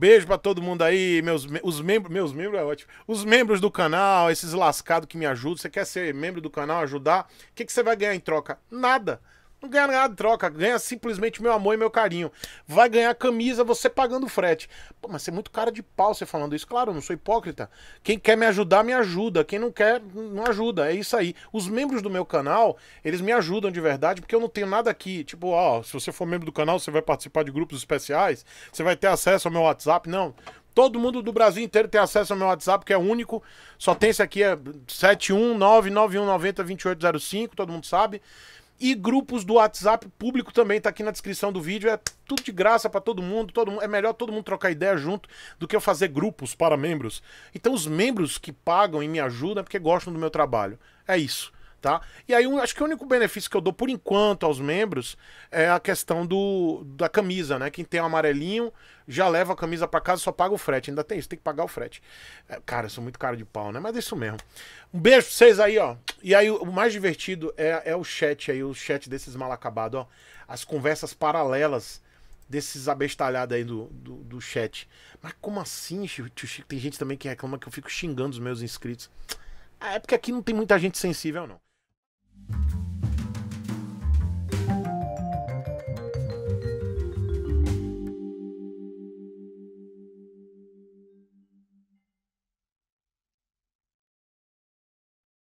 beijo para todo mundo aí, meus, os membros, meus membros é ótimo. Os membros do canal, esses lascados que me ajudam. Você quer ser membro do canal, ajudar? O que, que você vai ganhar em troca? Nada. Não ganha nada de troca, ganha simplesmente meu amor e meu carinho. Vai ganhar camisa você pagando frete. Pô, mas você é muito cara de pau você falando isso. Claro, eu não sou hipócrita. Quem quer me ajudar, me ajuda. Quem não quer, não ajuda. É isso aí. Os membros do meu canal, eles me ajudam de verdade, porque eu não tenho nada aqui. Tipo, ó, se você for membro do canal, você vai participar de grupos especiais, você vai ter acesso ao meu WhatsApp. Não. Todo mundo do Brasil inteiro tem acesso ao meu WhatsApp, que é único. Só tem esse aqui, é 71991902805, todo mundo sabe. E grupos do WhatsApp público também tá aqui na descrição do vídeo. É tudo de graça para todo mundo, todo mundo. É melhor todo mundo trocar ideia junto do que eu fazer grupos para membros. Então os membros que pagam e me ajudam é porque gostam do meu trabalho. É isso. Tá? E aí, acho que o único benefício que eu dou por enquanto aos membros é a questão do, da camisa, né? Quem tem o um amarelinho já leva a camisa para casa, só paga o frete. Ainda tem isso, tem que pagar o frete. É, cara, eu sou muito cara de pau, né? Mas é isso mesmo. Um beijo pra vocês aí, ó. E aí, o mais divertido é, é o chat aí, o chat desses mal acabados, ó. As conversas paralelas desses abestalhados aí do, do, do, chat. Mas como assim, tio Chico? Tem gente também que reclama que eu fico xingando os meus inscritos. Ah, é porque aqui não tem muita gente sensível, não.